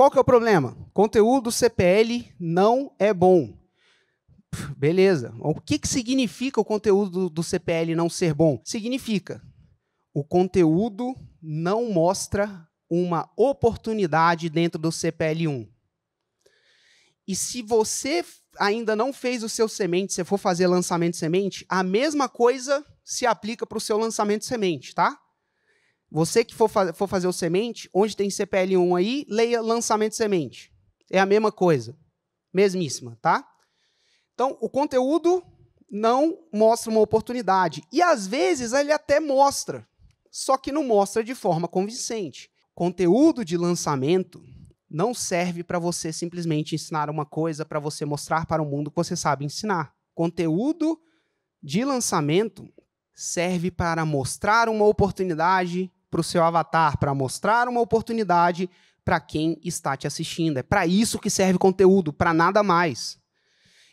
Qual que é o problema? Conteúdo CPL não é bom. beleza. O que, que significa o conteúdo do CPL não ser bom? Significa o conteúdo não mostra uma oportunidade dentro do CPL1. E se você ainda não fez o seu semente, se for fazer lançamento semente, a mesma coisa se aplica para o seu lançamento semente, tá? Você que for, fa for fazer o semente, onde tem CPL1 aí, leia lançamento semente. É a mesma coisa. Mesmíssima, tá? Então, o conteúdo não mostra uma oportunidade. E às vezes ele até mostra, só que não mostra de forma convincente. Conteúdo de lançamento não serve para você simplesmente ensinar uma coisa, para você mostrar para o mundo que você sabe ensinar. Conteúdo de lançamento serve para mostrar uma oportunidade, para o seu avatar, para mostrar uma oportunidade para quem está te assistindo. É para isso que serve conteúdo, para nada mais.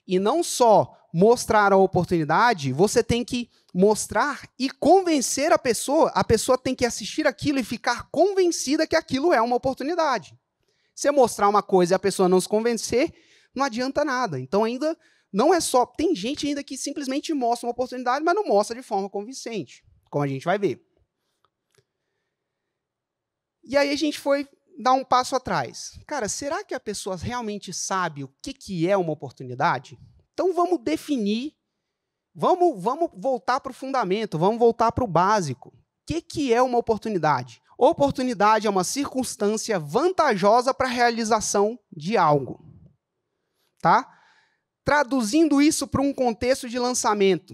E não só mostrar a oportunidade, você tem que mostrar e convencer a pessoa. A pessoa tem que assistir aquilo e ficar convencida que aquilo é uma oportunidade. Você é mostrar uma coisa e a pessoa não se convencer, não adianta nada. Então ainda não é só, tem gente ainda que simplesmente mostra uma oportunidade, mas não mostra de forma convincente, como a gente vai ver. E aí a gente foi dar um passo atrás. Cara, será que a pessoa realmente sabe o que, que é uma oportunidade? Então vamos definir, vamos, vamos voltar para o fundamento, vamos voltar para o básico. O que, que é uma oportunidade? Oportunidade é uma circunstância vantajosa para a realização de algo. Tá? Traduzindo isso para um contexto de lançamento,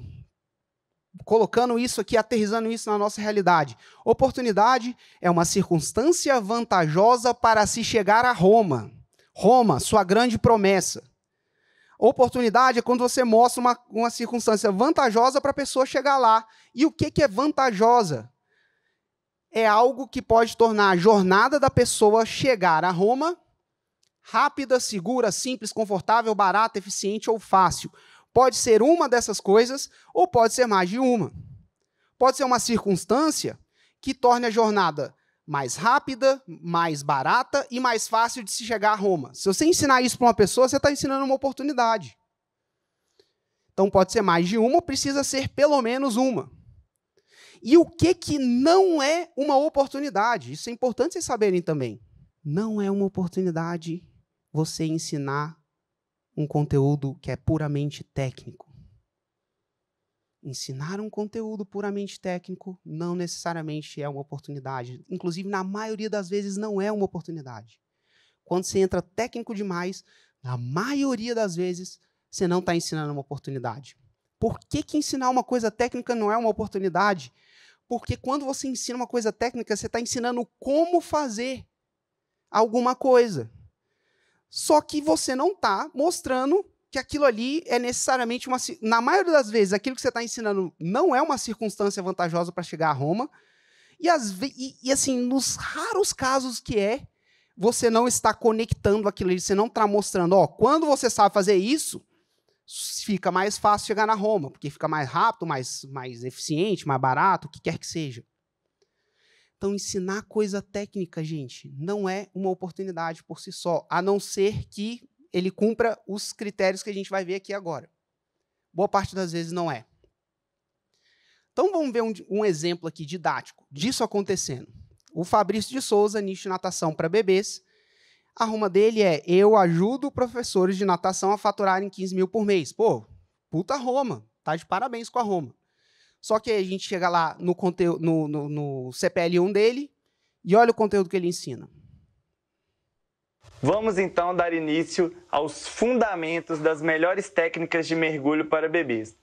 colocando isso aqui, aterrizando isso na nossa realidade. Oportunidade é uma circunstância vantajosa para se chegar a Roma. Roma, sua grande promessa. Oportunidade é quando você mostra uma, uma circunstância vantajosa para a pessoa chegar lá. E o que, que é vantajosa? É algo que pode tornar a jornada da pessoa chegar a Roma rápida, segura, simples, confortável, barata, eficiente ou fácil. Pode ser uma dessas coisas ou pode ser mais de uma. Pode ser uma circunstância que torne a jornada mais rápida, mais barata e mais fácil de se chegar a Roma. Se você ensinar isso para uma pessoa, você está ensinando uma oportunidade. Então pode ser mais de uma, precisa ser pelo menos uma. E o que que não é uma oportunidade? Isso é importante vocês saberem também. Não é uma oportunidade você ensinar um conteúdo que é puramente técnico. Ensinar um conteúdo puramente técnico não necessariamente é uma oportunidade. Inclusive, na maioria das vezes, não é uma oportunidade. Quando você entra técnico demais, na maioria das vezes, você não está ensinando uma oportunidade. Por que, que ensinar uma coisa técnica não é uma oportunidade? Porque quando você ensina uma coisa técnica, você está ensinando como fazer alguma coisa só que você não está mostrando que aquilo ali é necessariamente uma. Na maioria das vezes, aquilo que você está ensinando não é uma circunstância vantajosa para chegar a Roma. E, as, e, e, assim, nos raros casos que é, você não está conectando aquilo ali, você não está mostrando, ó, quando você sabe fazer isso, fica mais fácil chegar na Roma, porque fica mais rápido, mais, mais eficiente, mais barato, o que quer que seja. Então, ensinar coisa técnica, gente, não é uma oportunidade por si só, a não ser que ele cumpra os critérios que a gente vai ver aqui agora. Boa parte das vezes não é. Então, vamos ver um, um exemplo aqui didático disso acontecendo. O Fabrício de Souza, nicho de natação para bebês, a ruma dele é: eu ajudo professores de natação a faturarem 15 mil por mês. Pô, puta Roma, tá de parabéns com a Roma. Só que a gente chega lá no, conteúdo, no, no, no CPL1 dele e olha o conteúdo que ele ensina. Vamos então dar início aos fundamentos das melhores técnicas de mergulho para bebês.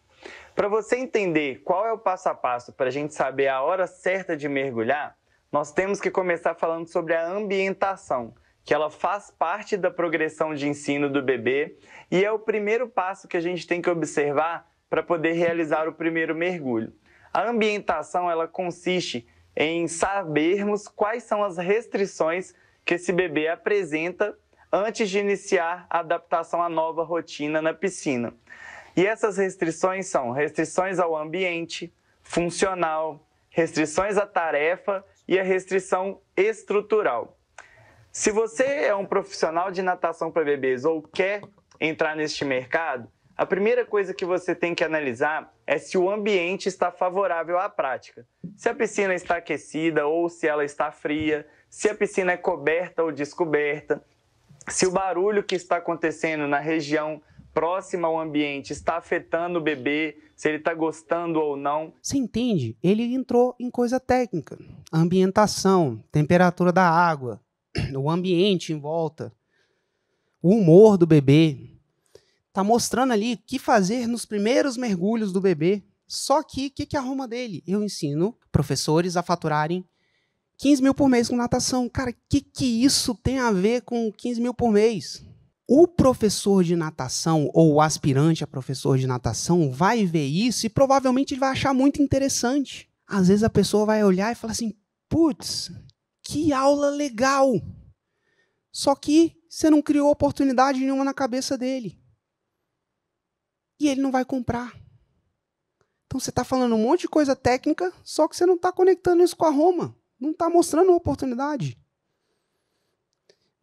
Para você entender qual é o passo a passo para a gente saber a hora certa de mergulhar, nós temos que começar falando sobre a ambientação, que ela faz parte da progressão de ensino do bebê e é o primeiro passo que a gente tem que observar para poder realizar o primeiro mergulho. A ambientação ela consiste em sabermos quais são as restrições que esse bebê apresenta antes de iniciar a adaptação à nova rotina na piscina. E essas restrições são restrições ao ambiente, funcional, restrições à tarefa e a restrição estrutural. Se você é um profissional de natação para bebês ou quer entrar neste mercado, a primeira coisa que você tem que analisar é se o ambiente está favorável à prática. Se a piscina está aquecida ou se ela está fria, se a piscina é coberta ou descoberta, se o barulho que está acontecendo na região próxima ao ambiente está afetando o bebê, se ele está gostando ou não. Você entende? Ele entrou em coisa técnica: ambientação, temperatura da água, o ambiente em volta, o humor do bebê. Tá mostrando ali o que fazer nos primeiros mergulhos do bebê. Só que o que, que dele? Eu ensino professores a faturarem 15 mil por mês com natação. Cara, o que, que isso tem a ver com 15 mil por mês? O professor de natação ou o aspirante a professor de natação vai ver isso e provavelmente ele vai achar muito interessante. Às vezes a pessoa vai olhar e falar assim: putz, que aula legal! Só que você não criou oportunidade nenhuma na cabeça dele e ele não vai comprar. Então você está falando um monte de coisa técnica, só que você não está conectando isso com a Roma. Não está mostrando uma oportunidade.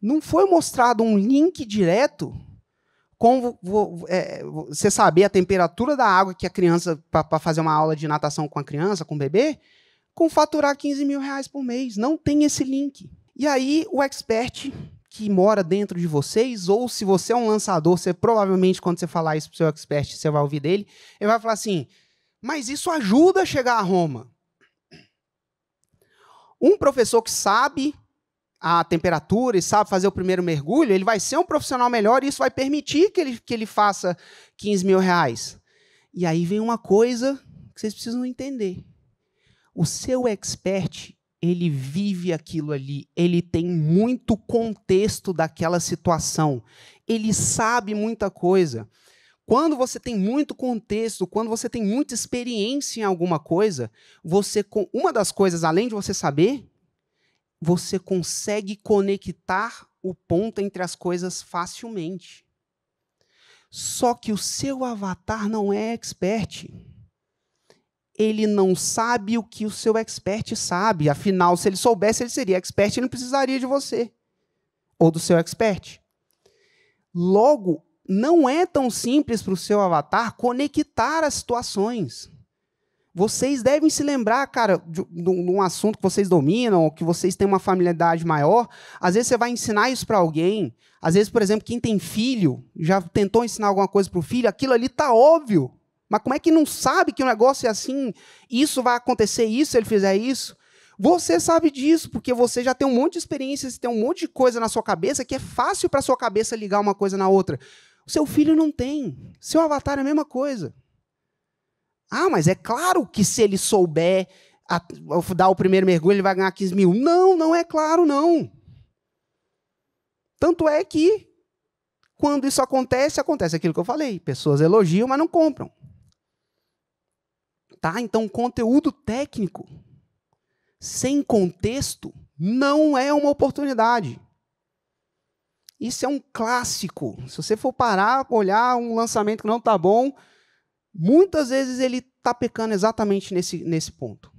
Não foi mostrado um link direto com é, você saber a temperatura da água que a criança, para fazer uma aula de natação com a criança, com o bebê, com faturar 15 mil reais por mês. Não tem esse link. E aí o expert que mora dentro de vocês, ou se você é um lançador, você provavelmente, quando você falar isso pro seu expert, você vai ouvir dele, ele vai falar assim: mas isso ajuda a chegar a Roma. Um professor que sabe a temperatura e sabe fazer o primeiro mergulho, ele vai ser um profissional melhor e isso vai permitir que ele, que ele faça 15 mil reais. E aí vem uma coisa que vocês precisam entender. O seu expert ele vive aquilo ali, ele tem muito contexto daquela situação, ele sabe muita coisa. Quando você tem muito contexto, quando você tem muita experiência em alguma coisa, você uma das coisas além de você saber, você consegue conectar o ponto entre as coisas facilmente. Só que o seu avatar não é expert ele não sabe o que o seu expert sabe. Afinal, se ele soubesse, ele seria expert e não precisaria de você ou do seu expert. Logo, não é tão simples para o seu avatar conectar as situações. Vocês devem se lembrar, cara, de, um assunto que vocês dominam, ou que vocês têm uma familiaridade maior. Às vezes você vai ensinar isso para alguém. Às vezes, por exemplo, quem tem filho já tentou ensinar alguma coisa para o filho, aquilo ali tá óbvio. Mas como é que não sabe que o negócio é assim? Isso vai acontecer isso se ele fizer isso? Você sabe disso, porque você já tem um monte de experiências, tem um monte de coisa na sua cabeça que é fácil para sua cabeça ligar uma coisa na outra. O seu filho não tem. Seu avatar é a mesma coisa. Ah, mas é claro que se ele souber a, dar o primeiro mergulho, ele vai ganhar 15 mil. Não, não é claro, não. Tanto é que, quando isso acontece, acontece aquilo que eu falei: pessoas elogiam, mas não compram. Tá? então conteúdo técnico sem contexto não é uma oportunidade. Isso é um clássico. Se você for parar, olhar um lançamento que não está bom, muitas vezes ele está pecando exatamente nesse, nesse ponto.